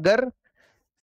अगर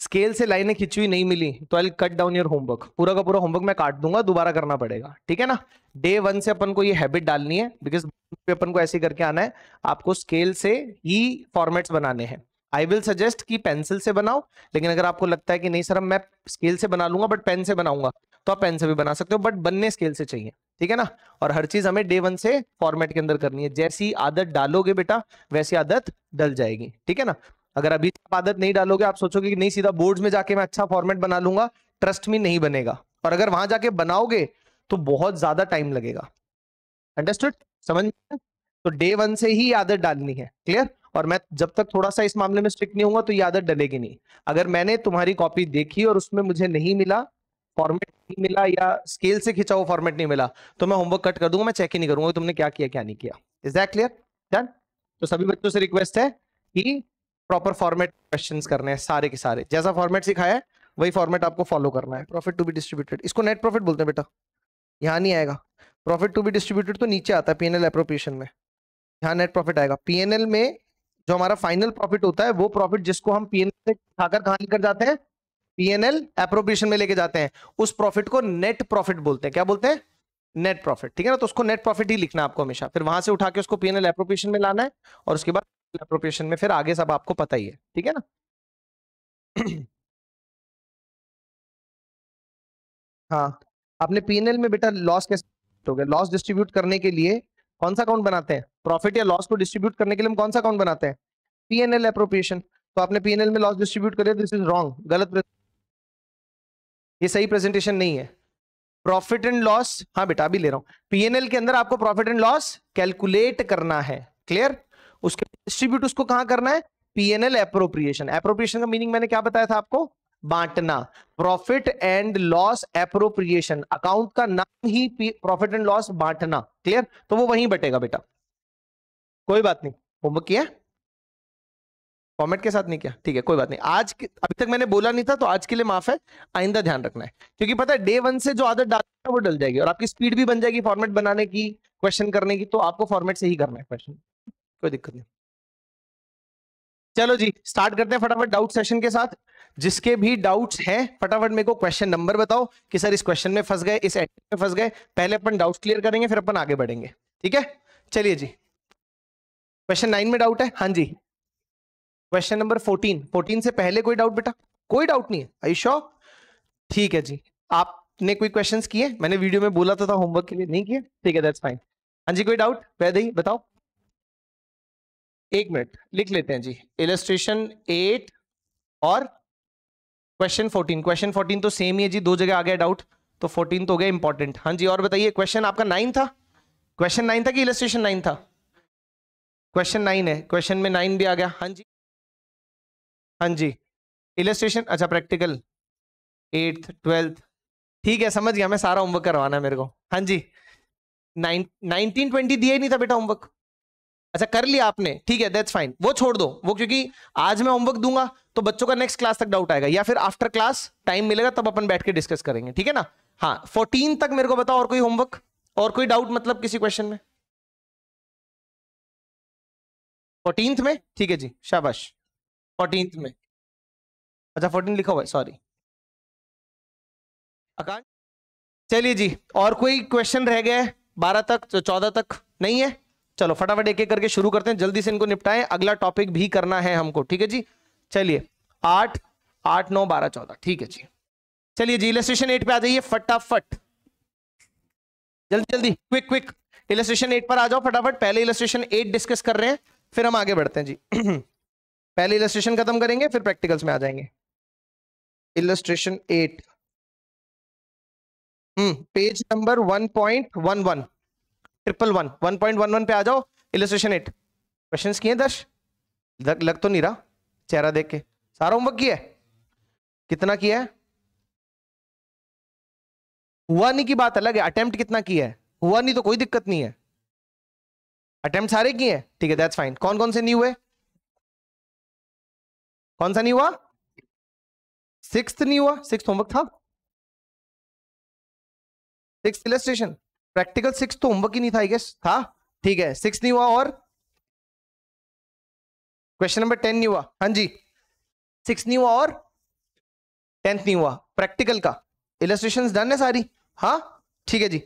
स्केल से लाइनें खिंची हुई नहीं मिली तो I cut down your homework पूरा का पूरा होमवर्क मैं काट दूंगा दोबारा करना पड़ेगा ठीक है ना डे वन से अपन को ये हैबिट डालनी है बिकॉज अपन को ऐसे करके आना है आपको स्केल से ही फॉर्मेट्स बनाने हैं आई विल सजेस्ट कि पेंसिल से बनाओ लेकिन अगर आपको लगता है कि नहीं सर मैं स्केल से बना लूंगा बट पेन से बनाऊंगा तो आप पेन से भी बना सकते हो बट बनने स्केल से चाहिए ठीक है ना और हर चीज हमें डे वन से फॉर्मेट के अंदर करनी है जैसी आदत डालोगे बेटा वैसी आदत डल जाएगी ठीक है ना अगर अभी आप आदत नहीं डालोगे आप सोचोगे कि नहीं सीधा बोर्ड्स में जाके मैं अच्छा फॉर्मेट बना लूंगा ट्रस्ट में नहीं बनेगा और अगर वहां जाके बनाओगे तो बहुत ज्यादा टाइम लगेगा अंडरस्टूड समझ में तो डे वन से ही आदत डालनी है क्लियर और मैं जब तक थोड़ा सा इस मामले में स्ट्रिक्ट नहीं होगा तो ये आदत डलेगी नहीं अगर मैंने तुम्हारी कॉपी देखी और उसमें मुझे नहीं मिला फॉर्मेट नहीं मिला या स्केल से खिंचा हुआ फॉर्मेट नहीं मिला तो मैं होमवर्क कट कर दूंगा मैं चेक ही नहीं करूंगा तुमने क्या किया क्या नहीं किया इज दैट क्लियर डन तो सभी बच्चों से रिक्वेस्ट है कि प्रॉपर फॉर्मेट क्वेश्चंस करने हैं सारे के सारे जैसा फॉर्मेट सिखाया है वही फॉर्मेट आपको फॉलो करना है प्रॉफिट टू बी डिस्ट्रीब्यूटेड इसको नेट प्रॉफिट बोलते हैं बेटा यहाँ नहीं आएगा प्रॉफिट टू बी डिस्ट्रीब्यूटेड तो नीचे आता है पीएनएल एप्रोप्रिएशन में यहाँ नेट प्रॉफिट आएगा पीएनएल में जो हमारा फाइनल प्रॉफिट होता है वो प्रॉफिट जिसको हम पी एन एल से खाकर कहाँ लेकर जाते हैं पीएनएल एप्रोप्रिएशन में लेके जाते हैं उस प्रॉफिट को नेट प्रॉफिट बोलते हैं क्या बोलते हैं नेट प्रॉफिट ठीक है ना तो उसको नेट प्रॉफिट ही लिखना आपको हमेशा फिर वहां से उठा के उसको पीएनएल एप्रोप्रिएशन में लाना है और उसके बाद अप्रोप्रिएशन में फिर आगे सब आपको पता ही है ठीक है ना हाँ आपने पीएनएल में बेटा लॉस कैसे हो गया लॉस डिस्ट्रीब्यूट करने के लिए कौन सा अकाउंट बनाते हैं प्रॉफिट या लॉस को डिस्ट्रीब्यूट करने के लिए हम कौन सा अकाउंट बनाते हैं पीएनएल अप्रोप्रिएशन तो आपने पीएनएल में लॉस डिस्ट्रीब्यूट कर दिस इज रॉन्ग गलत ये सही प्रेजेंटेशन नहीं है प्रॉफिट एंड लॉस हाँ बेटा अभी ले रहा हूं पीएनएल के अंदर आपको प्रॉफिट एंड लॉस कैलकुलेट करना है क्लियर डिस्ट्रीब्यूट उसको कहां करना है पीएनएल एप्रोप्रिएशन एप्रोप्रिएशन का मीनिंग मैंने क्या बताया था आपको बांटना profit and loss appropriation account का नाम ही प्रॉफिट एंड लॉस बांटना क्लियर तो वो वहीं बटेगा बेटा कोई बात नहीं होमवर्क किया कमेंट के साथ नहीं किया ठीक है कोई बात नहीं आज अभी तक मैंने बोला नहीं था तो आज के लिए माफ है आइंदा ध्यान रखना है क्योंकि पता है डे वन से जो आदत डालना है वो डल जाएगी और आपकी स्पीड भी बन जाएगी फॉर्मेट बनाने की क्वेश्चन करने की तो आपको फॉर्मेट से ही करना है क्वेश्चन कोई दिक्कत नहीं चलो जी स्टार्ट करते हैं फटाफट डाउट सेशन के साथ जिसके भी डाउट्स हैं फटाफट मेरे को क्वेश्चन नंबर बताओ कि सर इस क्वेश्चन में फंस गए इस एक्ट में फंस गए पहले अपन डाउट क्लियर करेंगे फिर अपन आगे बढ़ेंगे ठीक है चलिए जी क्वेश्चन नाइन में डाउट है हाँ जी क्वेश्चन नंबर फोर्टीन फोर्टीन से पहले कोई डाउट बेटा कोई डाउट नहीं है आई शो ठीक है जी आपने कोई क्वेश्चन किए मैंने वीडियो में बोला तो था होमवर्क के लिए नहीं किया ठीक है दैट्स फाइन हाँ जी कोई डाउट वैदे ही बताओ एक मिनट लिख लेते हैं जी इलेट्रेशन एट और क्वेश्चन फोर्टीन क्वेश्चन फोर्टीन तो सेम ही है जी दो जगह आ गया डाउट तो फोर्टीन तो हो गया इंपॉर्टेंट हाँ जी और बताइए क्वेश्चन आपका नाइन था क्वेश्चन नाइन था कि इलेस्ट्रेशन नाइन था क्वेश्चन नाइन है क्वेश्चन में नाइन भी आ गया हाँ जी हाँ जी इलेट्रेशन अच्छा प्रैक्टिकल एट्थ ट्वेल्थ ठीक है समझ गया मैं सारा होमवर्क करवाना है मेरे को हाँ जी नाइन नाइनटीन ट्वेंटी दिया ही नहीं था बेटा होमवर्क अच्छा कर लिया आपने ठीक है दैट्स फाइन वो छोड़ दो वो क्योंकि आज मैं होमवर्क दूंगा तो बच्चों का नेक्स्ट क्लास तक डाउट आएगा या फिर आफ्टर क्लास टाइम मिलेगा तब अपन बैठ के डिस्कस करेंगे ठीक है ना हाँ फोर्टीन तक मेरे को बताओ और कोई होमवर्क और कोई डाउट मतलब किसी क्वेश्चन में फोर्टींथ में ठीक है जी शाबाश फोर्टीन में अच्छा फोर्टीन लिखा हुआ है सॉरी चलिए जी और कोई क्वेश्चन रह गया है बारह तक चौदह तक नहीं है चलो फटाफट एक एक करके शुरू करते हैं जल्दी से इनको निपटाएं अगला टॉपिक भी करना है हमको ठीक है जी चलिए आठ आठ नौ बारह चौदह ठीक है जी चलिए जी इलेट्रेशन एट पे आ जाइए फटाफट जल्दी जल्दी क्विक क्विक इलेस्ट्रेशन एट पर आ जाओ फटाफट पहले इलेस्ट्रेशन एट डिस्कस कर रहे हैं फिर हम आगे बढ़ते हैं जी पहले इलेस्ट्रेशन खत्म करेंगे फिर प्रैक्टिकल्स में आ जाएंगे illustration eight page number one point one one triple one one point one one पे आ जाओ इलेस्ट्रेशन एट क्वेश्चन किए दर्श लग तो नहीं रहा चेहरा देख के सारा होमवर्क किया है कितना किया है हुआ नहीं की बात अलग है अटेम्प्ट कितना किया है हुआ नहीं तो कोई दिक्कत नहीं है अटेम्प्ट सारे किए हैं ठीक है दैट्स फाइन कौन कौन से नहीं हुए कौन सा नहीं हुआ सिक्स नहीं हुआ सिक्स होमवर्क था सिक्स इलेस्ट्रेशन प्रैक्टिकल सिक्स तो होमवर्क ही नहीं था आई गेस था ठीक है सिक्स नहीं हुआ और क्वेश्चन नंबर टेन नहीं हुआ हाँ जी सिक्स नहीं हुआ और टेंथ नहीं हुआ प्रैक्टिकल का इलेस्ट्रेशन डन है सारी हाँ ठीक है जी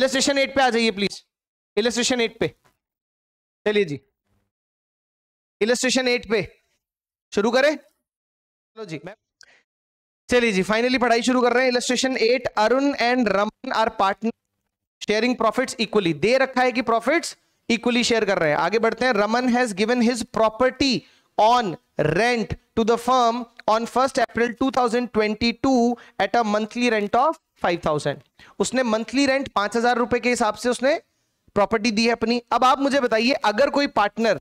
इलेस्ट्रेशन एट पे आ जाइए प्लीज इलेस्ट्रेशन एट पे चलिए जी इलेस्ट्रेशन एट पे शुरू करें चलो जी मैम चलिए जी फाइनली पढ़ाई शुरू कर रहे हैं illustration eight Arun and Raman are partner sharing profits equally दे रखा है कि प्रॉफिट्स इक्वली शेयर कर रहे हैं आगे बढ़ते हैं Raman has given his property on rent to the firm on first April 2022 at a monthly rent of 5000 उसने मंथली रेंट पांच हजार रुपए के हिसाब से उसने प्रॉपर्टी दी है अपनी अब आप मुझे बताइए अगर कोई पार्टनर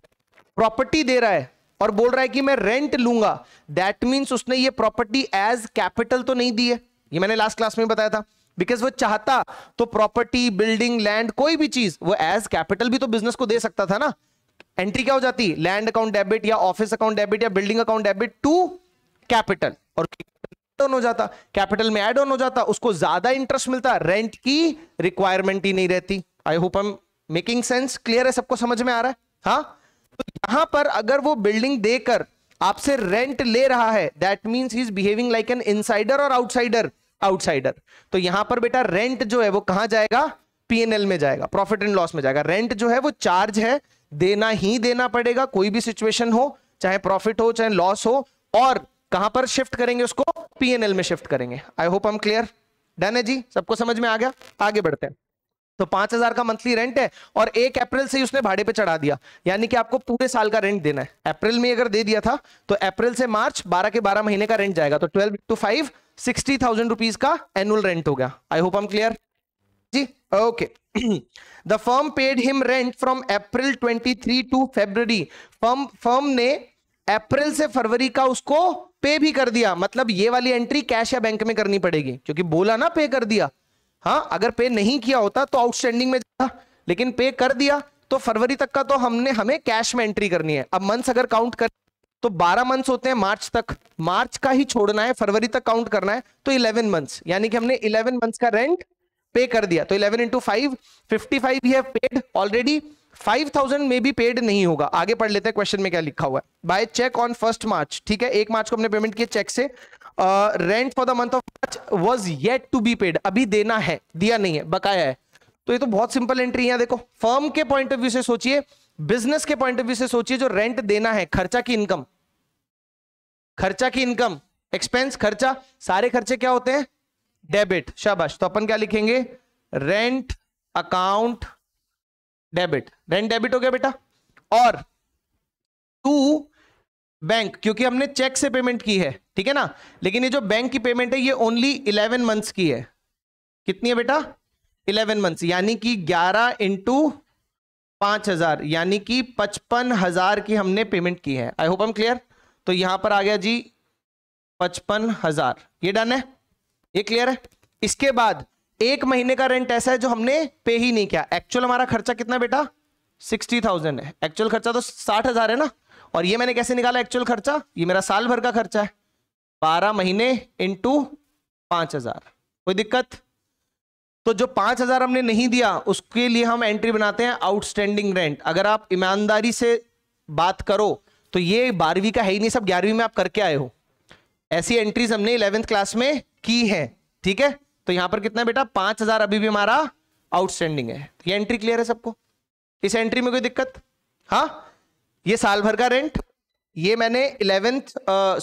प्रॉपर्टी दे रहा है और बोल रहा है कि मैं रेंट लूंगा दैट मीन्स उसने ये प्रॉपर्टी एज कैपिटल तो नहीं दी है ये मैंने लास्ट क्लास में बताया था बिकॉज वो चाहता तो प्रॉपर्टी बिल्डिंग लैंड कोई भी चीज वो एज कैपिटल भी तो बिजनेस को दे सकता था ना एंट्री क्या हो जाती लैंड अकाउंट डेबिट या ऑफिस अकाउंट डेबिट या building account debit to capital और हो जाता कैपिटल में एड ऑन हो जाता उसको ज्यादा इंटरेस्ट मिलता रेंट की रिक्वायरमेंट ही नहीं रहती I hope am making sense clear है सबको समझ में आ रहा है हाँ तो यहां पर अगर वो बिल्डिंग देकर आपसे रेंट ले रहा है that means he is behaving like an insider और आउटसाइडर आउटसाइडर तो यहां पर बेटा रेंट जो है वो कहां जाएगा पीएनएल में जाएगा प्रॉफिट एंड लॉस में जाएगा रेंट जो है वो चार्ज है देना ही देना पड़ेगा कोई भी सिचुएशन हो चाहे प्रॉफिट हो चाहे लॉस हो और कहां पर शिफ्ट करेंगे उसको पीएनएल में शिफ्ट करेंगे I hope am clear done है जी सबको समझ में आ गया आगे बढ़ते हैं तो पांच हजार का मंथली रेंट है और एक अप्रैल से ही उसने भाड़े पे चढ़ा दिया यानी कि आपको पूरे साल का रेंट देना है अप्रैल में अगर दे दिया था तो अप्रैल से मार्च बारह के बारह महीने का रेंट जाएगा तो twelve two five sixty thousand rupees का एनुअल रेंट हो गया आई होप एम क्लियर जी okay the firm paid him rent from April twenty three to February firm firm ने अप्रैल से फरवरी का उसको पे भी कर दिया मतलब ये वाली एंट्री कैश या बैंक में करनी पड़ेगी क्योंकि बोला ना पे कर दिया हाँ अगर पे नहीं किया होता तो आउटस्टैंडिंग में जाता लेकिन पे कर दिया तो फरवरी तक का तो हमने हमें कैश में एंट्री करनी है अब मंथ्स अगर काउंट कर तो 12 मंथ्स होते हैं मार्च तक मार्च का ही छोड़ना है फरवरी तक काउंट करना है तो 11 मंथ्स यानी कि हमने 11 मंथ्स का रेंट पे कर दिया तो 11 इंटू फाइव फिफ्टी फाइव ही पेड ऑलरेडी 5000 में भी पेड नहीं होगा आगे पढ़ लेते हैं क्वेश्चन में क्या लिखा हुआ है by cheque on first March ठीक है एक मार्च को हमने पेमेंट किया चेक से rent for the month of March was yet to be paid अभी देना है दिया नहीं है बकाया है तो ये तो बहुत सिंपल एंट्री है देखो फर्म के पॉइंट ऑफ व्यू से सोचिए बिजनेस के पॉइंट ऑफ व्यू से सोचिए जो रेंट देना है खर्चा की इनकम खर्चा की इनकम एक्सपेंस खर्चा सारे खर्चे क्या होते हैं डेबिट शाबाश तो अपन क्या लिखेंगे rent account debit rent debit हो गया बेटा और टू बैंक क्योंकि हमने चेक से पेमेंट की है ठीक है ना लेकिन ये जो बैंक की पेमेंट है ये ओनली इलेवन मंथ्स की है कितनी है बेटा इलेवन मंथ्स यानी कि ग्यारह इंटू पांच हजार यानी कि पचपन हजार की हमने पेमेंट की है आई होप हम क्लियर तो यहां पर आ गया जी पचपन हजार ये डन है ये क्लियर है इसके बाद एक महीने का रेंट ऐसा है जो हमने पे ही नहीं किया एक्चुअल हमारा खर्चा कितना बेटा सिक्सटी थाउजेंड है एक्चुअल खर्चा तो साठ हजार है ना और ये मैंने कैसे निकाला एक्चुअल खर्चा ये मेरा साल भर का खर्चा है बारह महीने इंटू पांच हजार कोई दिक्कत तो जो पांच हजार हमने नहीं दिया उसके लिए हम एंट्री बनाते हैं आउटस्टैंडिंग रेंट अगर आप ईमानदारी से बात करो तो ये बारहवीं का है ही नहीं सब ग्यारहवीं में आप करके आए हो ऐसी एंट्रीज हमने इलेवेंथ क्लास में की है ठीक है तो यहां पर कितना बेटा पांच हजार अभी भी हमारा आउटस्टैंडिंग है तो ये एंट्री क्लियर है सबको इस एंट्री में कोई दिक्कत हाँ ये साल भर का रेंट ये मैंने इलेवेंथ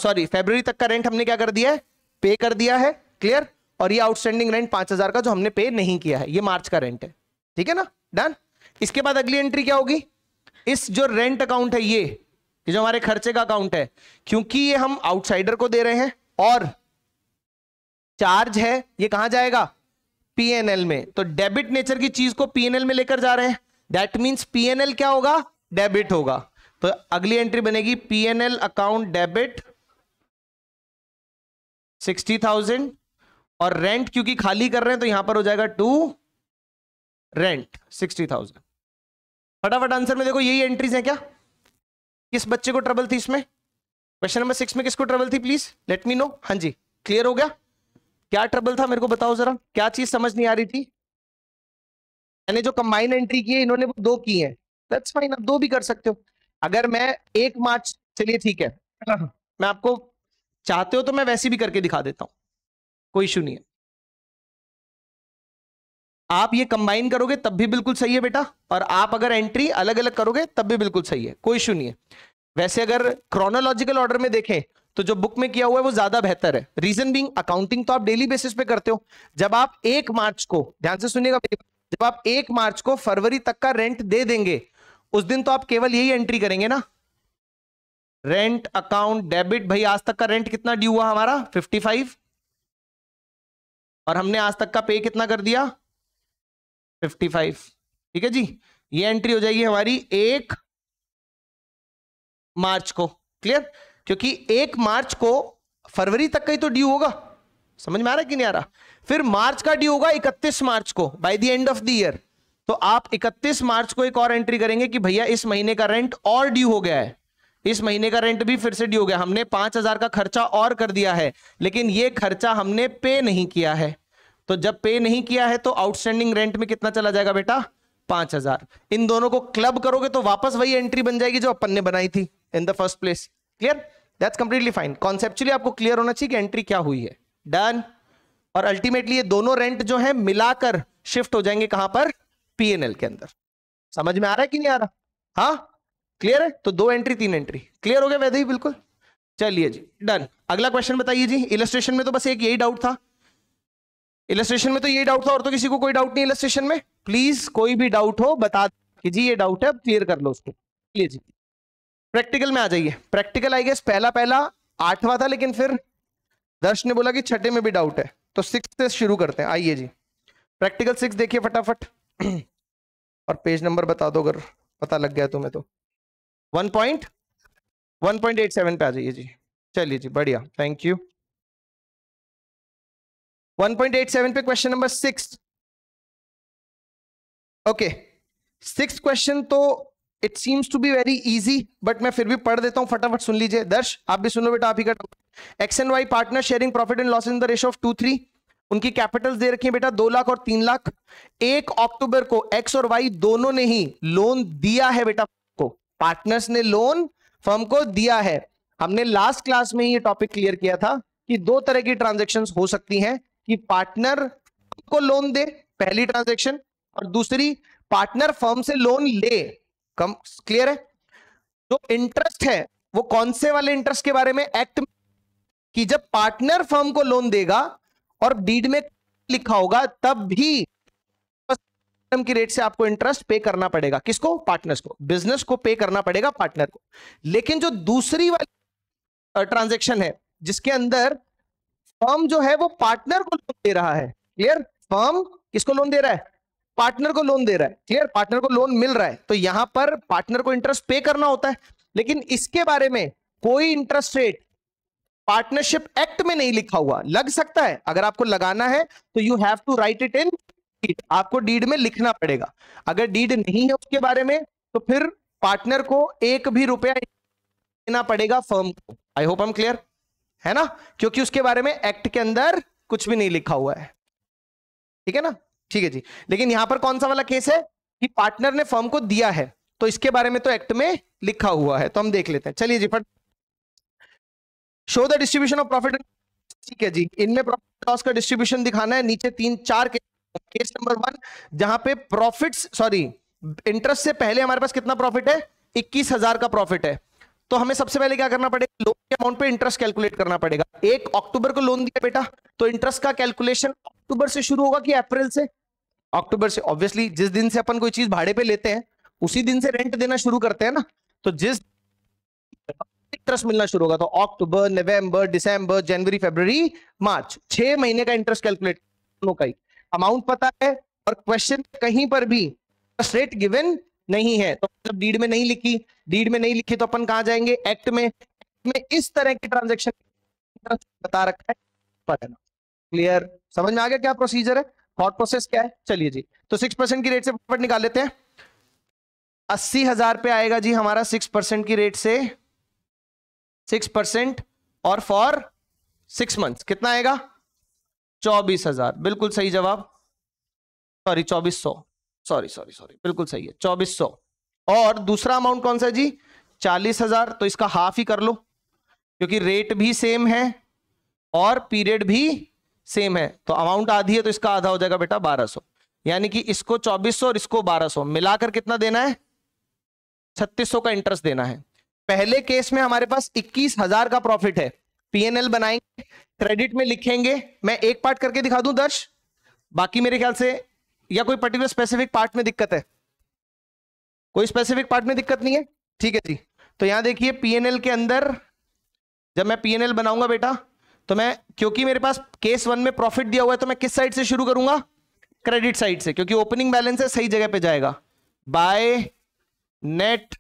सॉरी फेबर तक का रेंट हमने क्या कर दिया है पे कर दिया है क्लियर और ये आउटस्टैंडिंग रेंट पांच हजार का जो हमने पे नहीं किया है ये मार्च का रेंट है ठीक है ना डन इसके बाद अगली एंट्री क्या होगी इस जो रेंट अकाउंट है ये ये जो हमारे खर्चे का अकाउंट है क्योंकि ये हम आउटसाइडर को दे रहे हैं और चार्ज है ये कहां जाएगा पीएनएल में तो डेबिट नेचर की चीज को पीएनएल में लेकर जा रहे हैं दैट मीन पीएनएल क्या होगा डेबिट होगा तो अगली एंट्री बनेगी PNL account debit sixty thousand और रेंट क्योंकि खाली कर रहे हैं तो यहां पर हो जाएगा टू रेंट सिक्सटी थाउजेंड फटाफट आंसर में देखो यही एंट्रीज हैं क्या किस बच्चे को ट्रबल थी इसमें क्वेश्चन नंबर सिक्स में किसको ट्रबल थी प्लीज लेट मी नो हाँ जी क्लियर हो गया क्या ट्रबल था मेरे को बताओ जरा क्या चीज समझ नहीं आ रही थी मैंने जो कंबाइन एंट्री की है इन्होंने वो दो की है दैट्स फाइन आप दो भी कर सकते हो अगर मैं एक मार्च चलिए ठीक है मैं आपको चाहते हो तो मैं वैसे भी करके दिखा देता हूँ कोई इशू नहीं है आप ये कंबाइन करोगे तब भी बिल्कुल सही है बेटा और आप अगर एंट्री अलग अलग करोगे तब भी बिल्कुल सही है कोई इशू नहीं है वैसे अगर क्रोनोलॉजिकल ऑर्डर में देखें तो जो बुक में किया हुआ है वो ज्यादा बेहतर है रीजन बिंग अकाउंटिंग तो आप डेली बेसिस पे करते हो जब आप एक मार्च को ध्यान से सुनिएगा जब आप एक मार्च को फरवरी तक का रेंट दे देंगे उस दिन तो आप केवल यही एंट्री करेंगे ना रेंट अकाउंट डेबिट भाई आज तक का रेंट कितना ड्यू हुआ हमारा 55 और हमने आज तक का पे कितना कर दिया फिफ्टी फाइव ठीक है जी ये एंट्री हो जाएगी हमारी एक मार्च को क्लियर क्योंकि एक मार्च को फरवरी तक का ही तो ड्यू होगा समझ में आ रहा कि नहीं आ रहा फिर मार्च का ड्यू होगा इकतीस मार्च को by the end of the year तो आप 31 मार्च को एक और एंट्री करेंगे कि भैया इस महीने का रेंट और ड्यू हो गया है इस महीने का रेंट भी फिर से ड्यू हो गया हमने पांच हजार का खर्चा और कर दिया है लेकिन ये खर्चा हमने पे नहीं किया है तो जब पे नहीं किया है तो आउटस्टैंडिंग रेंट में कितना चला जाएगा बेटा पांच हजार इन दोनों को क्लब करोगे तो वापस वही एंट्री बन जाएगी जो अपन ने बनाई थी in the first place clear that's completely fine conceptually आपको क्लियर होना चाहिए कि एंट्री क्या हुई है डन और अल्टीमेटली ये दोनों रेंट जो है मिलाकर शिफ्ट हो जाएंगे कहां पर पीएनएल के अंदर समझ में आ रहा है कि नहीं आ रहा हाँ क्लियर है तो दो एंट्री तीन एंट्री क्लियर हो गया वैधे ही बिल्कुल चलिए जी डन अगला क्वेश्चन बताइए जी इलस्ट्रेशन में तो बस एक यही डाउट था इलस्ट्रेशन में तो ये डाउट था और तो किसी को कोई डाउट नहीं इलस्ट्रेशन में प्लीज कोई भी डाउट हो बता कि जी ये डाउट है क्लियर कर लो उसको चलिए जी प्रैक्टिकल में आ जाइए प्रैक्टिकल आई गेस पहला पहला आठवां था लेकिन फिर दर्श ने बोला कि छठे में भी डाउट है तो सिक्स से शुरू करते हैं आइए जी प्रैक्टिकल सिक्स देखिए फटाफट और पेज नंबर बता दो अगर पता लग गया तुम्हें तो one point one point eight seven पे आ जाइए जी चलिए जी बढ़िया थैंक यू 1.87 पे question number six okay six question तो it seems to be very easy but मैं फिर भी पढ़ देता हूं फटाफट सुन लीजिए दर्श आप भी सुनो बेटा आप ही का X and Y partner sharing profit and loss in the ratio of two three उनकी कैपिटल दे रखी है बेटा दो लाख और तीन लाख एक अक्टूबर को एक्स और वाई दोनों ने ही लोन दिया है बेटा को पार्टनर्स ने लोन फर्म को दिया है हमने लास्ट क्लास में ही ये टॉपिक क्लियर किया था कि दो तरह की ट्रांजेक्शन हो सकती हैं कि पार्टनर को लोन दे पहली ट्रांजेक्शन और दूसरी पार्टनर फर्म से लोन ले कम क्लियर है जो तो इंटरेस्ट है वो कौन से वाले इंटरेस्ट के बारे में एक्ट कि जब पार्टनर फर्म को लोन देगा और डीड में लिखा होगा तब भी की रेट से आपको इंटरेस्ट पे करना पड़ेगा किसको पार्टनर्स को बिजनेस को पे करना पड़ेगा पार्टनर को लेकिन जो दूसरी वाली ट्रांजेक्शन uh, है जिसके अंदर फर्म जो है वो पार्टनर को लोन दे रहा है क्लियर फर्म किसको लोन दे रहा है पार्टनर को लोन दे रहा है क्लियर पार्टनर को लोन मिल रहा है तो यहां पर पार्टनर को इंटरेस्ट पे करना होता है लेकिन इसके बारे में कोई इंटरेस्ट रेट पार्टनरशिप एक्ट में नहीं लिखा हुआ लग सकता है अगर आपको लगाना है तो you have to write it in आपको डीड में लिखना पड़ेगा अगर डीड नहीं है उसके बारे में तो फिर पार्टनर को एक भी रुपया देना पड़ेगा फर्म को आई होप एम क्लियर है ना क्योंकि उसके बारे में एक्ट के अंदर कुछ भी नहीं लिखा हुआ है ठीक है ना ठीक है जी लेकिन यहां पर कौन सा वाला केस है कि पार्टनर ने फर्म को दिया है तो इसके बारे में तो एक्ट में लिखा हुआ है तो हम देख लेते हैं चलिए जी फट show the distribution of profit ठीक है जी इनमें प्रॉफिट लॉस का डिस्ट्रीब्यूशन दिखाना है नीचे तीन चार के, केस नंबर वन जहां पे प्रॉफिट सॉरी इंटरेस्ट से पहले हमारे पास कितना प्रॉफिट है इक्कीस हजार का प्रॉफिट है तो हमें सबसे पहले क्या करना पड़ेगा लोन के अमाउंट पे इंटरेस्ट कैलकुलेट करना पड़ेगा एक अक्टूबर को लोन दिया बेटा तो इंटरेस्ट का कैलकुलेशन अक्टूबर से शुरू होगा कि अप्रैल से अक्टूबर से ऑब्वियसली जिस दिन से अपन कोई चीज भाड़े पे लेते हैं उसी दिन से रेंट देना शुरू करते हैं ना तो जिस इंटरेस्ट मिलना शुरू होगा तो अक्टूबर नवंबर दिसंबर जनवरी फरवरी मार्च छह महीने का इंटरेस्ट कैलकुलेट का ही अमाउंट पता है और क्वेश्चन कहीं पर भी इंटरेस्ट रेट गिवन नहीं है तो मतलब डीड में नहीं लिखी डीड में नहीं लिखी तो अपन कहा जाएंगे एक्ट में एक्ट में इस तरह की ट्रांजेक्शन बता रखा है पढ़ना क्लियर समझ में आ गया क्या प्रोसीजर है थॉट प्रोसेस क्या है चलिए जी तो सिक्स परसेंट की रेट से प्रॉफिट निकाल लेते हैं अस्सी हजार पे आएगा जी हमारा सिक्स परसेंट की रेट से सिक्स परसेंट और फॉर सिक्स मंथ्स कितना आएगा चौबीस हजार बिल्कुल सही जवाब सॉरी चौबीस सौ सॉरी सॉरी सॉरी बिल्कुल सही है चौबीस सौ और दूसरा अमाउंट कौन सा है जी चालीस हजार तो इसका हाफ ही कर लो क्योंकि रेट भी सेम है और पीरियड भी सेम है तो अमाउंट आधी है तो इसका आधा हो जाएगा बेटा बारह सौ यानी कि इसको चौबीस सौ और इसको बारह सौ मिलाकर कितना देना है छत्तीस सौ का इंटरेस्ट देना है पहले केस में हमारे पास इक्कीस हजार का प्रॉफिट है पीएनएल बनाएंगे क्रेडिट में लिखेंगे मैं एक पार्ट करके दिखा दूं दर्श बाकी मेरे ख्याल से या कोई पर्टिकुलर स्पेसिफिक पार्ट में दिक्कत है कोई स्पेसिफिक पार्ट में दिक्कत नहीं है ठीक है जी तो यहां देखिए पीएनएल के अंदर जब मैं पीएनएल बनाऊंगा बेटा तो मैं क्योंकि मेरे पास केस वन में प्रॉफिट दिया हुआ है तो मैं किस साइड से शुरू करूंगा क्रेडिट साइड से क्योंकि ओपनिंग बैलेंस है सही जगह पे जाएगा बाय नेट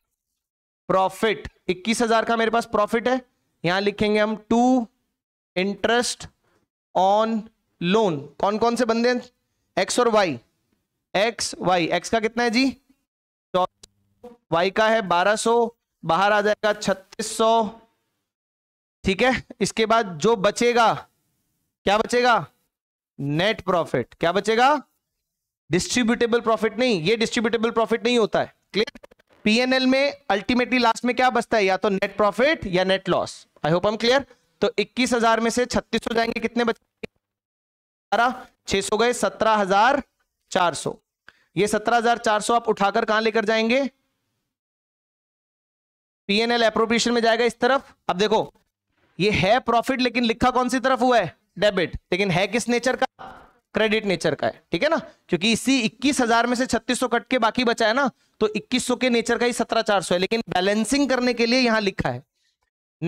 प्रॉफिट इक्कीस हजार का मेरे पास प्रॉफिट है यहां लिखेंगे हम टू इंटरेस्ट ऑन लोन कौन कौन से बंदे हैं एक्स और वाई एक्स वाई एक्स का कितना है जी चौदह तो वाई का है बारह सौ बाहर आ जाएगा छत्तीस सौ ठीक है इसके बाद जो बचेगा क्या बचेगा नेट प्रॉफिट क्या बचेगा डिस्ट्रीब्यूटेबल प्रॉफिट नहीं ये डिस्ट्रीब्यूटेबल प्रॉफिट नहीं होता है क्लियर पीएनएल में अल्टीमेटली लास्ट में क्या बचता है या तो नेट प्रॉफिट या नेट लॉस आई होप हम क्लियर तो 21000 में से 3600 जाएंगे कितने बचे बारह छह सौ गए सत्रह हजार चार सौ ये सत्रह हजार चार सौ आप उठाकर कहां लेकर जाएंगे पीएनएल एप्रोप्रिएशन में जाएगा इस तरफ अब देखो ये है प्रॉफिट लेकिन लिखा कौन सी तरफ हुआ है डेबिट लेकिन है किस नेचर का क्रेडिट नेचर का है ठीक है ना क्योंकि इसी इक्कीस हजार में से छत्तीस सौ कट के बाकी बचा है ना तो इक्कीस सौ के नेचर का ही सत्रह चार सौ है लेकिन बैलेंसिंग करने के लिए यहां लिखा है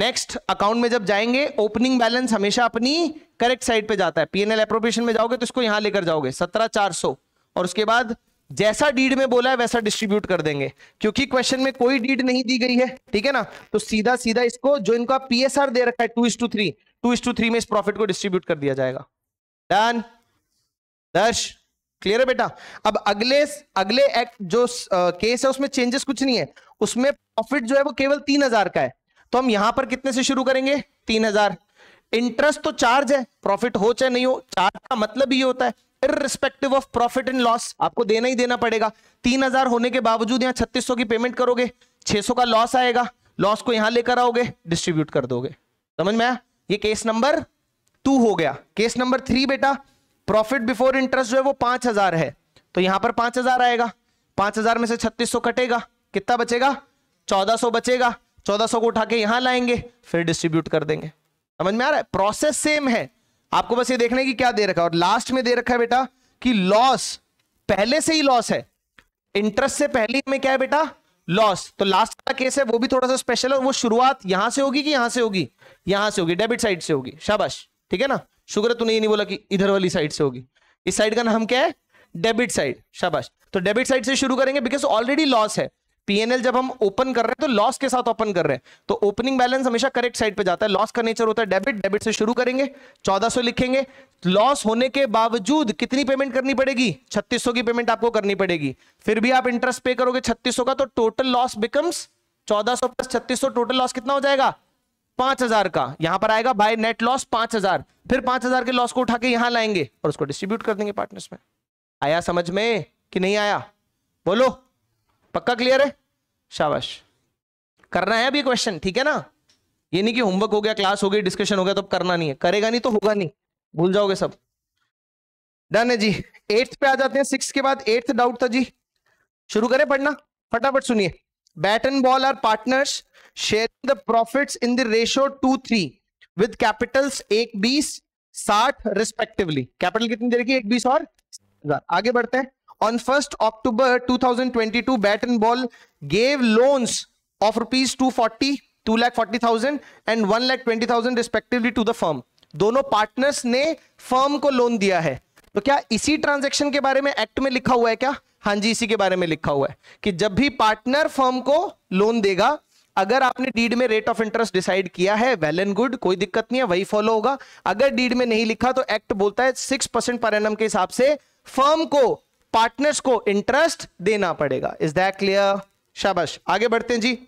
नेक्स्ट अकाउंट में जब जाएंगे ओपनिंग बैलेंस हमेशा अपनी करेक्ट साइड पे जाता है पीएनएल एप्रोप्रिएशन में जाओगे तो इसको यहां लेकर जाओगे सत्रह चार सौ और उसके बाद जैसा डीड में बोला है वैसा डिस्ट्रीब्यूट कर देंगे क्योंकि क्वेश्चन में कोई डीड नहीं दी गई है ठीक है ना तो सीधा सीधा इसको जो इनका पीएसआर दे रखा है two is to three two is to three में इस प्रॉफिट को डिस्ट्रीब्यूट कर दिया जाएगा डन दर्श क्लियर है बेटा अब अगले अगले एक्ट जो केस है उसमें चेंजेस कुछ नहीं है उसमें प्रॉफिट जो है वो केवल तीन हजार का है तो हम यहां पर कितने से शुरू करेंगे तीन हजार इंटरेस्ट तो चार्ज है प्रॉफिट हो चाहे नहीं हो चार्ज का मतलब ये होता है irrespective of profit and loss आपको देना ही देना पड़ेगा तीन हजार होने के बावजूद यहां छत्तीस की पेमेंट करोगे छह का लॉस आएगा लॉस को यहां लेकर आओगे डिस्ट्रीब्यूट कर दोगे समझ में ये केस नंबर टू हो गया केस नंबर थ्री बेटा प्रॉफिट बिफोर इंटरेस्ट जो है वो पांच हजार है तो यहां पर पांच हजार आएगा पांच हजार में से छत्तीस सौ कटेगा कितना बचेगा चौदह सौ बचेगा चौदह सौ को उठा के यहां लाएंगे फिर डिस्ट्रीब्यूट कर देंगे समझ में आ रहा है प्रोसेस सेम है आपको बस ये देखना है कि क्या दे रखा है और लास्ट में दे रखा है बेटा कि लॉस पहले से ही लॉस है इंटरेस्ट से पहले में क्या है बेटा लॉस तो लास्ट का केस है वो भी थोड़ा सा स्पेशल है वो शुरुआत यहां से होगी कि यहां से होगी यहां से होगी डेबिट साइड से होगी शाबाश ठीक है ना शुक्र तूने ये नहीं बोला कि इधर वाली साइड से होगी इस साइड का नाम क्या है डेबिट साइड शाबाश तो डेबिट साइड से शुरू करेंगे बिकॉज ऑलरेडी लॉस है पीएनएल जब हम ओपन कर रहे हैं तो लॉस के साथ ओपन कर रहे हैं तो ओपनिंग बैलेंस हमेशा करेक्ट साइड पे जाता है लॉस का नेचर होता है डेबिट डेबिट से शुरू करेंगे 1400 लिखेंगे लॉस होने के बावजूद कितनी पेमेंट करनी पड़ेगी 3600 की पेमेंट आपको करनी पड़ेगी फिर भी आप इंटरेस्ट पे करोगे सौ का तो टोटल लॉस बिकम्स सौ प्लस सौ टोटल लॉस कितना हो जाएगा हजार का यहां पर आएगा बाय नेट लॉस हजार फिर हजार के लॉस को उठा के यहां लाएंगे और उसको डिस्ट्रीब्यूट कर देंगे पार्टनर्स में आया समझ में कि नहीं आया बोलो पक्का क्लियर है शाबाश करना है अभी क्वेश्चन ठीक है ना ये नहीं कि होमवर्क हो गया क्लास हो गई डिस्कशन हो गया तो करना नहीं है करेगा नहीं तो होगा नहीं भूल जाओगे सब डन है जी एट्थ पे आ जाते हैं सिक्स के बाद एट्थ डाउट था जी शुरू करें पढ़ना फटाफट सुनिए Bat and Ball are partners sharing the profit in the ratio two three with capitals एक बीस साठ रिस्पेक्टिवली कैपिटल कितनी देर की एक बीस और आगे बढ़ते हैं on 1st October 2022, Bat and Ball gave loans of rupees 240, 2 lakh 40,000 and 1 lakh 20,000 respectively to the firm. दोनों पार्टनर्स ने फर्म को लोन दिया है तो क्या इसी ट्रांजैक्शन के बारे में एक्ट में लिखा हुआ है क्या हाँ जी इसी के बारे में लिखा हुआ है कि जब भी पार्टनर फर्म को लोन देगा अगर आपने डीड में रेट ऑफ इंटरेस्ट डिसाइड किया है वेल एंड गुड कोई दिक्कत नहीं है वही फॉलो होगा अगर डीड में नहीं लिखा तो एक्ट बोलता है सिक्स परसेंट पर एनम के हिसाब से फर्म को पार्टनर्स को इंटरेस्ट देना पड़ेगा इज दैट क्लियर शाबाश आगे बढ़ते हैं जी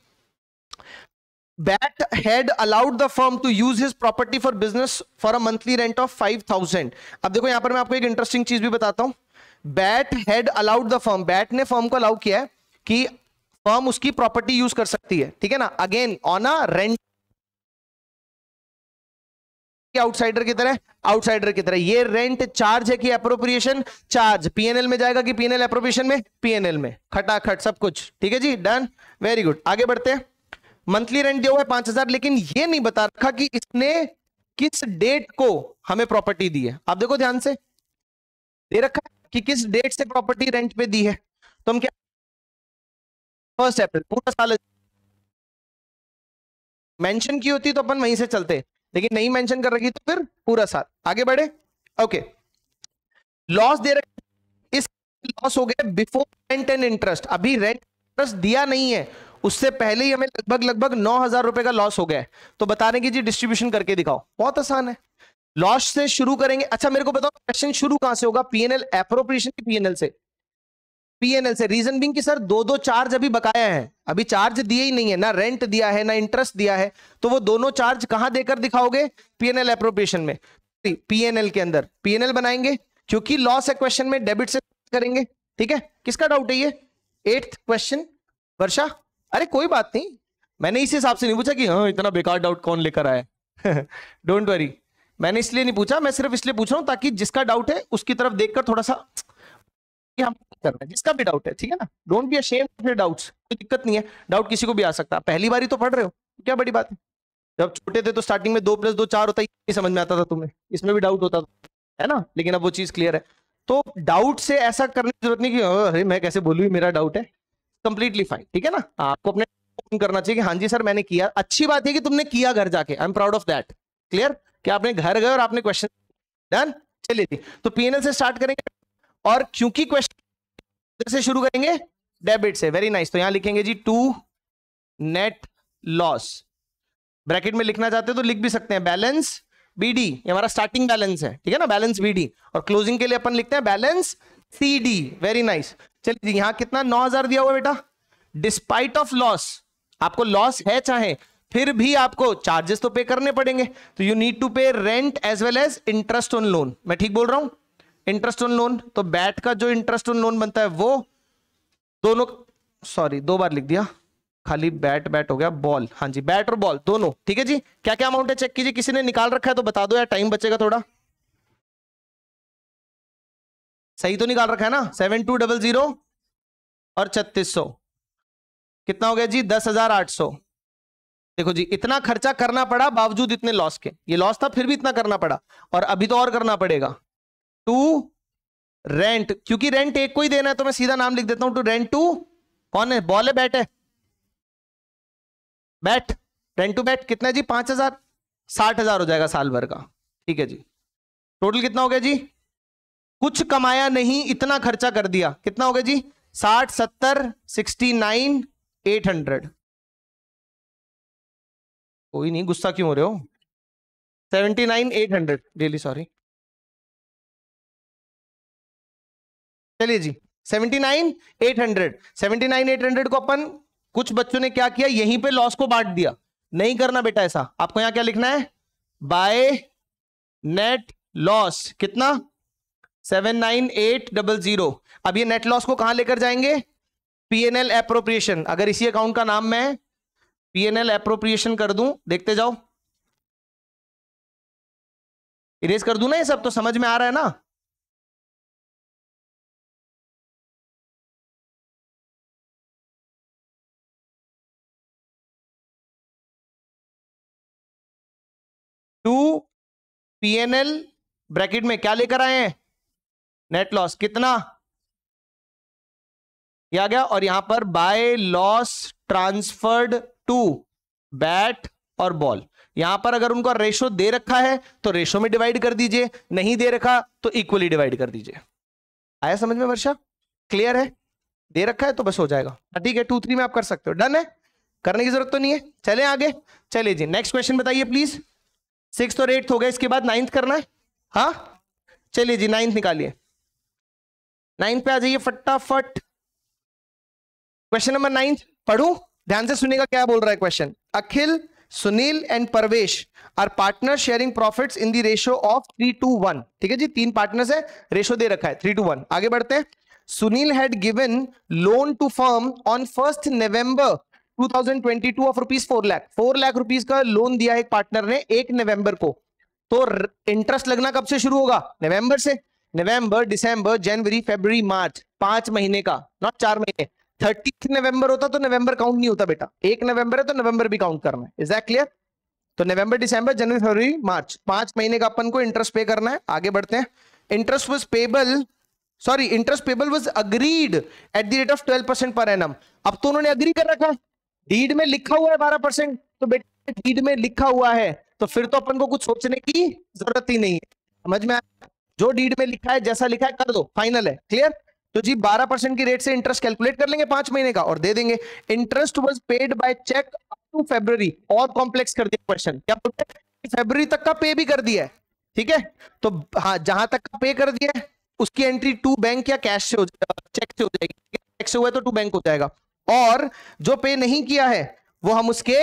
Bat allowed the firm to use his property for business for a monthly rent of five thousand अब देखो यहां पर मैं आपको एक इंटरेस्टिंग चीज भी बताता हूं Bat had allowed the firm Bat ने फर्म को अलाउ किया है कि फर्म उसकी प्रॉपर्टी यूज कर सकती है ठीक है ना again on a rent outsider की तरह आउटसाइडर की तरह ये रेंट चार्ज है कि अप्रोप्रिएशन चार्ज पीएनएल में जाएगा कि पीएनएल अप्रोप्रिएशन में पीएनएल में खटाखट सब कुछ ठीक है जी डन वेरी गुड आगे बढ़ते हैं मंथली रेंट दिया हुआ है पांच हजार लेकिन ये नहीं बता रखा कि इसने किस डेट को हमें प्रॉपर्टी दी है आप देखो ध्यान से दे रखा कि किस डेट से प्रॉपर्टी रेंट पे दी है तो हम क्या फर्स्ट अप्रैल पूरा साल मेंशन की होती तो अपन वहीं से चलते लेकिन नहीं मेंशन कर रखी तो फिर पूरा साल आगे बढ़े ओके लॉस दे रखे इस लॉस हो गया बिफोर रेंट एंड इंटरेस्ट अभी रेंट इंटरेस्ट दिया नहीं है उससे पहले ही हमें लगभग लगभग नौ हजार रुपए का लॉस हो गया है तो बता रहे कि जी डिस्ट्रीब्यूशन करके दिखाओ बहुत आसान है लॉस से शुरू करेंगे अच्छा मेरे को बताओ क्वेश्चन शुरू कहां से होगा पीएनएल एप्रोप्रिएशन की पीएनएल से पीएनएल से रीजन बिंग की सर दो दो चार्ज अभी बकाया है अभी चार्ज दिए ही नहीं है ना रेंट दिया है ना इंटरेस्ट दिया है तो वो दोनों चार्ज कहां देकर दिखाओगे पीएनएल एप्रोप्रिएशन में पीएनएल के अंदर पीएनएल बनाएंगे क्योंकि लॉस है क्वेश्चन में डेबिट से करेंगे ठीक है किसका डाउट है ये एट्थ क्वेश्चन वर्षा अरे कोई बात नहीं मैंने इस हिसाब से नहीं पूछा कि हाँ इतना बेकार डाउट कौन लेकर आया डोंट वरी मैंने इसलिए नहीं पूछा मैं सिर्फ इसलिए पूछ रहा हूं ताकि जिसका डाउट है उसकी तरफ देखकर थोड़ा सा कि हम करना है जिसका भी डाउट है ठीक है ना don't be ashamed of your doubts कोई दिक्कत नहीं है डाउट किसी को भी आ सकता है पहली बार ही तो पढ़ रहे हो क्या बड़ी बात है जब छोटे थे तो स्टार्टिंग में दो प्लस दो चार होता ही समझ में आता था तुम्हें इसमें भी डाउट होता था है ना लेकिन अब वो चीज़ क्लियर है तो डाउट से ऐसा करने की जरूरत नहीं कि अरे मैं कैसे बोलूँ मेरा डाउट है कंप्लीटली फाइन ठीक है ना आपको अपने करना चाहिए कि हाँ जी सर मैंने किया अच्छी बात है कि तुमने किया घर जाके I am proud of that clear कि आपने घर गए और आपने क्वेश्चन डन चलिए तो पीएनएल से स्टार्ट करेंगे और क्योंकि क्वेश्चन से शुरू करेंगे डेबिट से वेरी नाइस nice. तो यहां लिखेंगे जी टू नेट लॉस ब्रैकेट में लिखना चाहते हो तो लिख भी सकते हैं बैलेंस बीडी ये हमारा स्टार्टिंग बैलेंस है ठीक है ना बैलेंस बीडी और क्लोजिंग के लिए अपन लिखते हैं balance C D very nice चलिए यहां कितना नौ हजार दिया हुआ बेटा डिस्पाइट ऑफ लॉस आपको लॉस है चाहे फिर भी आपको चार्जेस तो पे करने पड़ेंगे तो you need to pay rent as well as interest on loan मैं ठीक बोल रहा हूं इंटरेस्ट ऑन लोन तो बैट का जो इंटरेस्ट ऑन लोन बनता है वो दोनों सॉरी दो बार लिख दिया खाली बैट बैट हो गया बॉल हाँ जी बैट और बॉल दोनों ठीक है जी क्या क्या अमाउंट है चेक कीजिए किसी ने निकाल रखा है तो बता दो यार टाइम बचेगा थोड़ा सही तो निकाल रखा है ना सेवन टू डबल जीरो और छत्तीस सौ कितना हो गया जी दस हजार आठ सौ देखो जी इतना खर्चा करना पड़ा बावजूद इतने लॉस के ये लॉस था फिर भी इतना करना पड़ा और अभी तो और करना पड़ेगा टू रेंट क्योंकि रेंट एक को ही देना है तो मैं सीधा नाम लिख देता हूं टू रेंट टू कौन है बॉल है बैट है बैट रेंट टू बैट कितना है जी पांच हजार साठ हजार हो जाएगा साल भर का ठीक है जी टोटल कितना हो गया जी कुछ कमाया नहीं इतना खर्चा कर दिया कितना हो गया जी साठ सत्तर सिक्सटी नाइन एट हंड्रेड कोई नहीं गुस्सा क्यों हो रहे हो seventy nine eight hundred daily sorry चलिए जी seventy nine eight hundred seventy nine eight hundred को अपन कुछ बच्चों ने क्या किया यहीं पे लॉस को बांट दिया नहीं करना बेटा ऐसा आपको यहां क्या लिखना है बाय नेट लॉस कितना seven nine eight double zero अब ये नेट लॉस को कहां लेकर जाएंगे पीएनएल एप्रोप्रिएशन अगर इसी अकाउंट का नाम मैं पीएनएल एप्रोप्रिएशन कर दूं देखते जाओ इरेज कर दूं ना ये सब तो समझ में आ रहा है ना पीएनएल ब्रैकेट में क्या लेकर आए हैं नेट लॉस कितना आ गया और यहां पर by loss transferred to Bat और बॉल यहां पर अगर उनका रेशो दे रखा है तो रेशो में डिवाइड कर दीजिए नहीं दे रखा तो इक्वली डिवाइड कर दीजिए आया समझ में वर्षा क्लियर है दे रखा है तो बस हो जाएगा हाँ, ठीक है टू थ्री में आप कर सकते हो डन है करने की जरूरत तो नहीं है चले आगे चले जी नेक्स्ट क्वेश्चन बताइए प्लीज सिक्स और एट्थ हो गया इसके बाद नाइन्थ करना है हाँ चलिए जी नाइन्थ निकालिए नाइन्थ पे आ जाइए फटाफट क्वेश्चन नंबर नाइन्थ पढ़ू ध्यान से सुनेगा क्या बोल रहा है question Akhil Sunil and Parvesh are partner sharing profits in the ratio of three two one ठीक है जी तीन पार्टनर्स है रेशो दे रखा है थ्री टू वन आगे बढ़ते हैं Sunil had given loan to firm on first November 2022 of rupees four lakh four lakh rupees का लोन दिया एक पार्टनर ने एक नवंबर को तो इंटरेस्ट लगना कब से शुरू होगा नवंबर से नवंबर दिसंबर जनवरी फरवरी मार्च पांच महीने का नॉट चार महीने थर्टी नवंबर होता तो नवंबर काउंट नहीं होता बेटा एक नवंबर है तो नवंबर भी काउंट करना है इज क्लियर तो नवंबर दिसंबर जनवरी फरवरी मार्च पांच महीने का अपन को इंटरेस्ट पे करना है आगे बढ़ते हैं interest was payable sorry interest payable was agreed at the rate of twelve percent per annum तो उन्होंने अग्री कर रखा है डीड में लिखा हुआ है बारह परसेंट तो बेटा डीड में लिखा हुआ है तो फिर तो अपन को कुछ सोचने की जरूरत ही नहीं है समझ में आया जो डीड में लिखा है जैसा लिखा है कर दो फाइनल है क्लियर तो जी 12 परसेंट की रेट से इंटरेस्ट कैलकुलेट कर लेंगे पांच महीने का और दे देंगे interest was paid by cheque to February और कॉम्प्लेक्स कर दिया क्वेश्चन क्या बोलते हैं फेब्रवरी तक का पे भी कर दिया है ठीक है तो हाँ जहां तक का पे कर दिया है उसकी एंट्री टू बैंक या कैश से हो जाएगा चेक से हो जाएगी चेक से हुआ है तो टू बैंक हो जाएगा और जो पे नहीं किया है वो हम उसके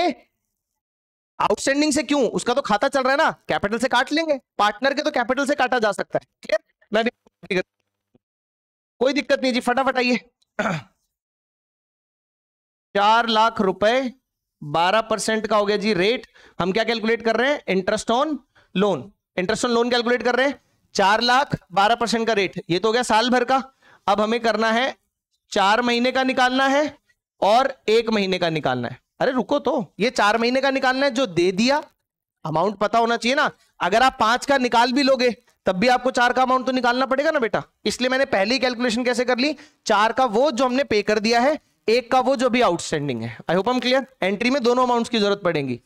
आउटस्टैंडिंग से क्यों उसका तो खाता चल रहा है ना कैपिटल से काट लेंगे पार्टनर के तो कैपिटल से काटा जा सकता है क्लियर मैं भी कोई दिक्कत नहीं जी फटाफट आइए चार लाख रुपए बारह परसेंट का हो गया जी रेट हम क्या कैलकुलेट कर रहे हैं interest on loan interest on loan calculate कर रहे हैं चार लाख बारह परसेंट का रेट ये तो हो गया साल भर का अब हमें करना है चार महीने का निकालना है और एक महीने का निकालना है अरे रुको तो ये चार महीने का निकालना है जो दे दिया अमाउंट पता होना चाहिए ना अगर आप पांच का निकाल भी लोगे तब भी आपको चार का अमाउंट तो निकालना पड़ेगा ना बेटा इसलिए मैंने पहली कैलकुलेशन कैसे कर ली चार का वो जो हमने पे कर दिया है एक का वो जो भी आउटस्टैंडिंग है आई होप हम क्लियर एंट्री में दोनों अमाउंट की जरूरत पड़ेगी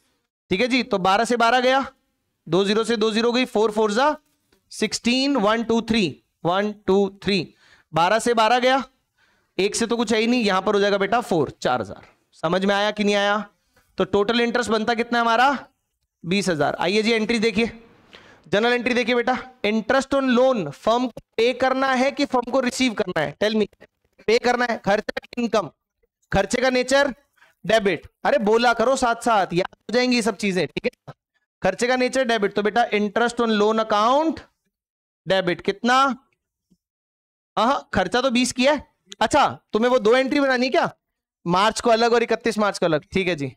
ठीक है जी तो बारह से बारह गया दो जीरो से दो जीरो गई फोर फोर जा sixteen one two three one two three बारह से बारह गया एक से तो कुछ है ही नहीं यहां पर हो जाएगा बेटा फोर चार हजार समझ में आया कि नहीं आया तो टोटल इंटरेस्ट बनता कितना हमारा बीस हजार आइए जी एंट्री देखिए जनरल एंट्री देखिए बेटा इंटरेस्ट ऑन लोन फर्म को पे करना है कि फर्म को रिसीव करना है टेल मी पे करना है खर्चा इनकम खर्चे का नेचर डेबिट अरे बोला करो साथ साथ याद हो जाएंगी सब चीजें ठीक है खर्चे का नेचर डेबिट तो बेटा interest on loan account debit कितना हाँ, हाँ खर्चा तो बीस किया है अच्छा तुम्हें वो दो एंट्री बनानी क्या मार्च को अलग और इकतीस मार्च को अलग ठीक है जी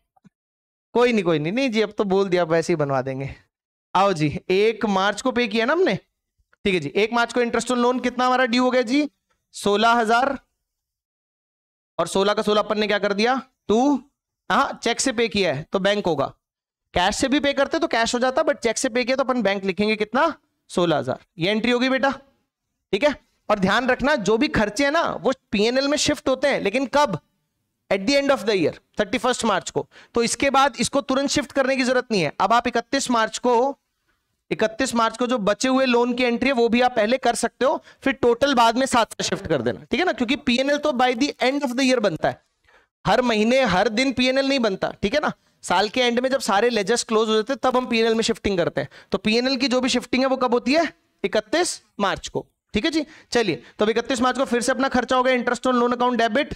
कोई नहीं कोई नहीं नहीं जी अब तो बोल दिया वैसे ही बनवा देंगे आओ जी एक मार्च को पे किया ना हमने ठीक है जी एक मार्च को इंटरेस्ट ऑन लोन कितना हमारा ड्यू हो गया जी सोलह हजार और सोलह का सोलह अपन ने क्या कर दिया टू हाँ चेक से पे किया है तो बैंक होगा कैश से भी पे करते तो कैश हो जाता बट चेक से पे किया तो अपन बैंक लिखेंगे कितना सोलह हजार ये एंट्री होगी बेटा ठीक है और ध्यान रखना जो भी खर्चे हैं ना वो पीएनएल में शिफ्ट होते हैं लेकिन कब at the end of the year thirty first March को तो इसके बाद इसको तुरंत शिफ्ट करने की जरूरत नहीं है अब आप इकतीस मार्च को इकतीस मार्च को जो बचे हुए लोन की एंट्री है वो भी आप पहले कर सकते हो फिर टोटल बाद में साथ साथ शिफ्ट कर देना ठीक है ना क्योंकि पीएनएल तो by the end of the year बनता है हर महीने हर दिन पीएनएल नहीं बनता ठीक है ना साल के एंड में जब सारे लेजर्स क्लोज हो जाते हैं तब हम पीएनएल में शिफ्टिंग करते हैं तो पीएनएल की जो भी शिफ्टिंग है वो कब होती है इकतीस मार्च को ठीक है जी चलिए तो इकतीस मार्च को फिर से अपना खर्चा हो गया interest on loan account debit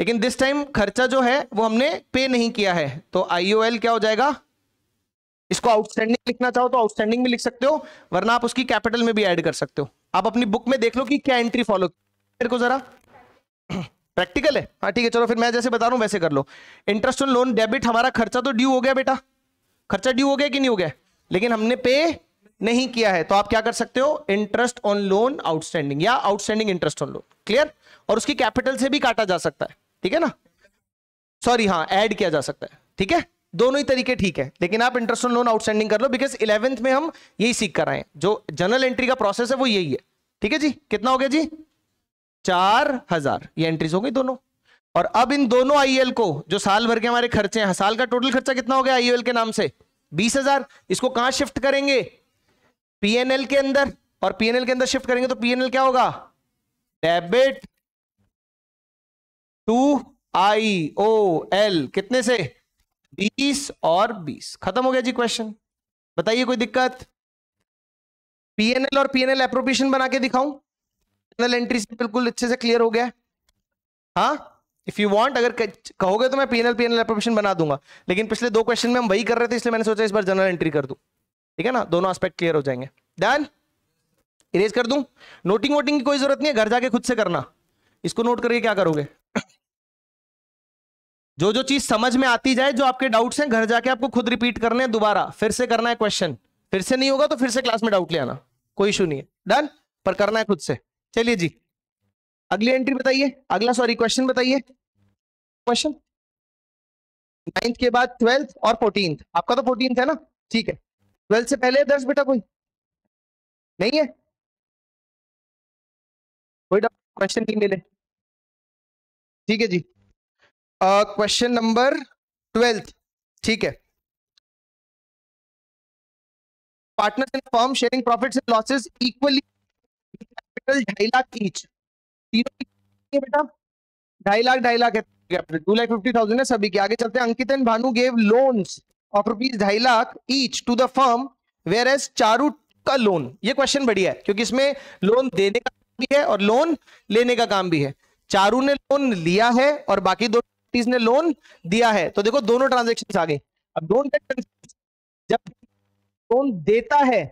लेकिन दिस टाइम खर्चा जो है वो हमने पे नहीं किया है तो आईओएल क्या हो जाएगा इसको आउटस्टैंडिंग लिखना चाहो तो आउटस्टैंडिंग भी लिख सकते हो वरना आप उसकी कैपिटल में भी ऐड कर सकते हो आप अपनी बुक में देख लो कि क्या एंट्री फॉलो को जरा प्रैक्टिकल है हाँ ठीक है चलो फिर मैं जैसे बता रहा हूं वैसे कर लो इंटरेस्ट ऑन लोन डेबिट हमारा खर्चा तो ड्यू हो गया बेटा खर्चा ड्यू हो गया कि नहीं हो गया लेकिन हमने पे नहीं किया है तो आप क्या कर सकते हो इंटरेस्ट ऑन लोन आउटस्टैंडिंग या outstanding interest on loan clear और उसकी कैपिटल से भी काटा जा सकता है ठीक है ना सॉरी हाँ ऐड किया जा सकता है ठीक है दोनों ही तरीके ठीक है लेकिन आप इंटरेस्ट ऑन लोन आउटस्टैंडिंग कर लो बिकॉज इलेवेंथ में हम यही सीख कर आए जो जनरल एंट्री का प्रोसेस है वो यही है ठीक है जी कितना हो गया जी चार हजार ये एंट्रीज हो गई दोनों और अब इन दोनों आईएल e को जो साल भर के हमारे खर्चे हैं साल का टोटल खर्चा कितना हो गया आईएल e के नाम से बीस हजार इसको कहां शिफ्ट करेंगे पीएनएल के अंदर और पीएनएल के अंदर शिफ्ट करेंगे तो पीएनएल क्या होगा debit to I O L कितने से बीस और बीस खत्म हो गया जी क्वेश्चन बताइए कोई दिक्कत पीएनएल और पीएनएल एप्रोप्रिएशन बना के दिखाऊं जनरल एंट्री से बिल्कुल अच्छे से क्लियर हो गया हाँ इफ यू वांट अगर कहोगे तो मैं पीएनएल पीएनएल एप्रोप्रिएशन बना दूंगा लेकिन पिछले दो क्वेश्चन में हम वही कर रहे थे इसलिए मैंने सोचा इस बार जनरल एंट्री कर दूं ठीक है ना दोनों आस्पेक्ट क्लियर हो जाएंगे डन इरेज कर दूं नोटिंग वोटिंग की कोई जरूरत नहीं है घर जाके खुद से करना इसको नोट करके क्या करोगे जो जो चीज समझ में आती जाए जो आपके डाउट्स हैं घर जाके आपको खुद रिपीट करने हैं दोबारा फिर से करना है क्वेश्चन फिर से नहीं होगा तो फिर से क्लास में डाउट ले आना कोई इशू नहीं है डन पर करना है खुद से चलिए जी अगली एंट्री बताइए अगला सॉरी क्वेश्चन बताइए क्वेश्चन नाइन्थ के बाद ट्वेल्थ और फोर्टीन आपका तो फोर्टीन है ना ठीक है ट्वेल्थ से पहले है दर्श बेटा कोई नहीं है कोई क्वेश्चन नहीं मिले ठीक है जी क्वेश्चन नंबर ट्वेल्थ ठीक है partners in firm sharing profits and losses equally capital ढाई लाख ईच तीनों बेटा ढाई लाख ढाई लाख है capital two lakh fifty thousand है सभी के आगे चलते हैं Ankit and Bhanu gave loans of rupees ढाई lakh each to the firm whereas Charu का लोन ये क्वेश्चन बढ़िया है क्योंकि इसमें लोन देने का काम भी है और लोन लेने का काम भी है चारू ने लोन लिया है और बाकी दो पार्टीज ने लोन दिया है तो देखो दोनों ट्रांजेक्शन आ गए अब दोनों ट्रांजेक्शन जब लोन देता है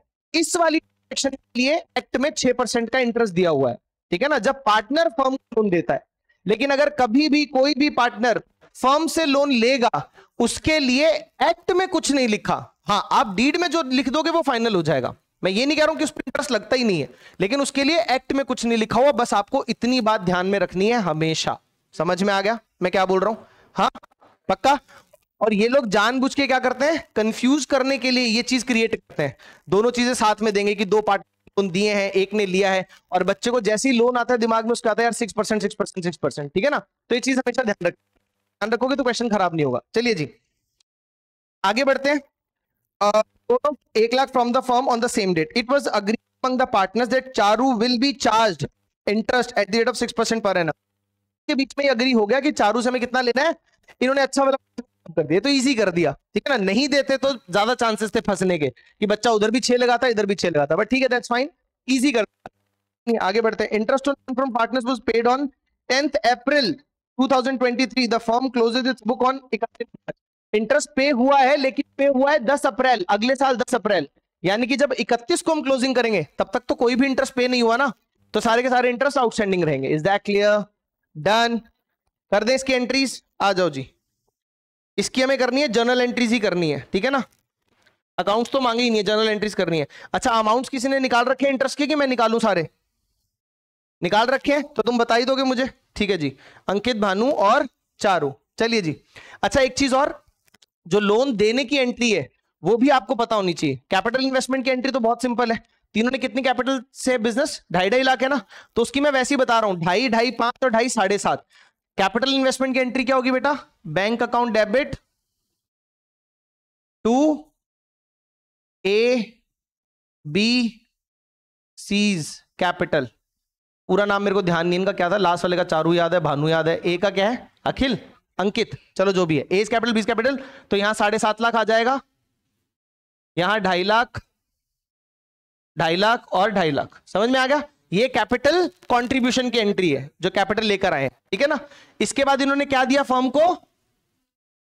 इस वाली ट्रांजेक्शन के लिए एक्ट में छह परसेंट का इंटरेस्ट दिया हुआ है ठीक है ना जब पार्टनर फर्म लोन देता है लेकिन अगर कभी भी कोई भी पार्टनर फर्म से लोन लेगा उसके लिए एक्ट में कुछ नहीं लिखा हाँ आप डीड में जो लिख दोगे वो फाइनल हो जाएगा मैं ये नहीं कह रहा हूं कि उस पर इंटरेस्ट लगता ही नहीं है लेकिन उसके लिए एक्ट में कुछ नहीं लिखा हुआ बस आपको इतनी बात ध्यान में रखनी है हमेशा समझ में आ गया मैं क्या बोल रहा हूं हाँ पक्का और ये लोग जानबूझ के क्या करते हैं कंफ्यूज करने के लिए ये चीज क्रिएट करते हैं दोनों चीजें साथ में देंगे कि दो पार्ट लोन दिए हैं एक ने लिया है और बच्चे को जैसे ही लोन आता है दिमाग में उसका आता है यार six percent six percent six percent ठीक है ना तो ये चीज हमेशा ध्यान रखें ध्यान रखोगे तो क्वेश्चन खराब नहीं होगा चलिए जी आगे बढ़ते हैं एक lakh from the firm on the same date it was agree among the partners that Charu will be charged interest at the rate of 6% per annum के बीच में अग्री हो गया कि चारू से हमें कितना लेना है इन्होंने अच्छा वाला कर दिया तो इजी कर दिया ठीक है ना नहीं देते तो ज्यादा चांसेस थे फंसने के कि बच्चा उधर भी छह लगाता इधर भी छह लगाता बट ठीक है दैट्स फाइन इजी कर आगे बढ़ते हैं interest on from partners was paid on 10th April 2023 the firm closes its book on interest pay हुआ है लेकिन पे हुआ है 10 अप्रैल अगले साल 10 अप्रैल यानी कि जब 31 को हम क्लोजिंग करेंगे तब तक तो कोई भी इंटरेस्ट पे नहीं हुआ ना तो सारे के सारे इंटरेस्ट आउटस्टैंडिंग रहेंगे इज दैट क्लियर डन कर दें इसकी एंट्रीज आ जाओ जी इसकी हमें करनी है जर्नल एंट्रीज ही करनी है ठीक है ना अकाउंट्स तो मांगे ही नहीं है जर्नल एंट्रीज करनी है अच्छा अमाउंट्स किसी ने निकाल रखे हैं इंटरेस्ट के कि मैं निकालूं सारे निकाल रखे हैं तो तुम बता ही दोगे मुझे ठीक है जी अंकित भानु और चारू चलिए जी अच्छा एक चीज और जो लोन देने की एंट्री है वो भी आपको पता होनी चाहिए कैपिटल इन्वेस्टमेंट की एंट्री तो बहुत सिंपल है तीनों ने कितनी कैपिटल से बिजनेस ढाई ढाई लाख है ना तो उसकी मैं वैसे ही बता रहा हूं ढाई ढाई पांच और ढाई साढ़े सात कैपिटल इन्वेस्टमेंट की एंट्री क्या होगी बेटा bank account debit to A B C's capital पूरा नाम मेरे को ध्यान नहीं इनका क्या था लास्ट वाले का चारू याद है भानु याद है ए का क्या है अखिल अंकित चलो जो भी है एज कैपिटल बीस कैपिटल तो यहां साढ़े सात लाख आ जाएगा यहां ढाई लाख ढाई लाख और ढाई लाख समझ में आ गया ये कैपिटल कंट्रीब्यूशन की एंट्री है जो कैपिटल लेकर आए ठीक है ना इसके बाद इन्होंने क्या दिया फॉर्म को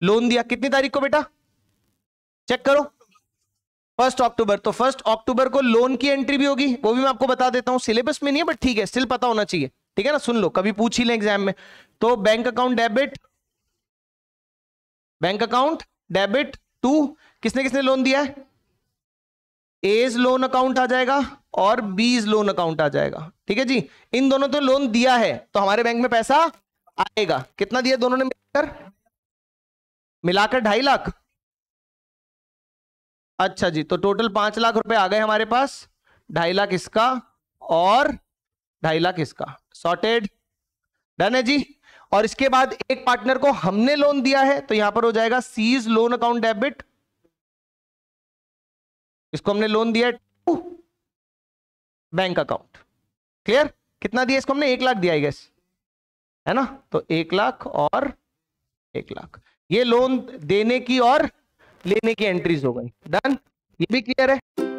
लोन दिया कितनी तारीख को बेटा चेक करो फर्स्ट अक्टूबर तो फर्स्ट अक्टूबर को लोन की एंट्री भी होगी वो भी मैं आपको बता देता हूँ सिलेबस में नहीं है बट ठीक है स्टिल पता होना चाहिए ठीक है ना सुन लो कभी पूछ ही लें एग्जाम में तो bank account debit bank account debit to किसने किसने लोन दिया है एज लोन अकाउंट आ जाएगा और बीज लोन अकाउंट आ जाएगा ठीक है जी इन दोनों तो लोन दिया है तो हमारे बैंक में पैसा आएगा कितना दिया दोनों ने मिलाकर मिलाकर ढाई लाख अच्छा जी तो टोटल पांच लाख रुपए आ गए हमारे पास ढाई लाख इसका और ढाई लाख इसका सॉर्टेड डन है जी और इसके बाद एक पार्टनर को हमने लोन दिया है तो यहां पर हो जाएगा सीज लोन अकाउंट डेबिट इसको हमने लोन दिया है बैंक अकाउंट क्लियर कितना दिया इसको हमने एक लाख दिया गैस है ना तो एक लाख और एक लाख ये लोन देने की और लेने की एंट्रीज हो गई डन ये भी क्लियर है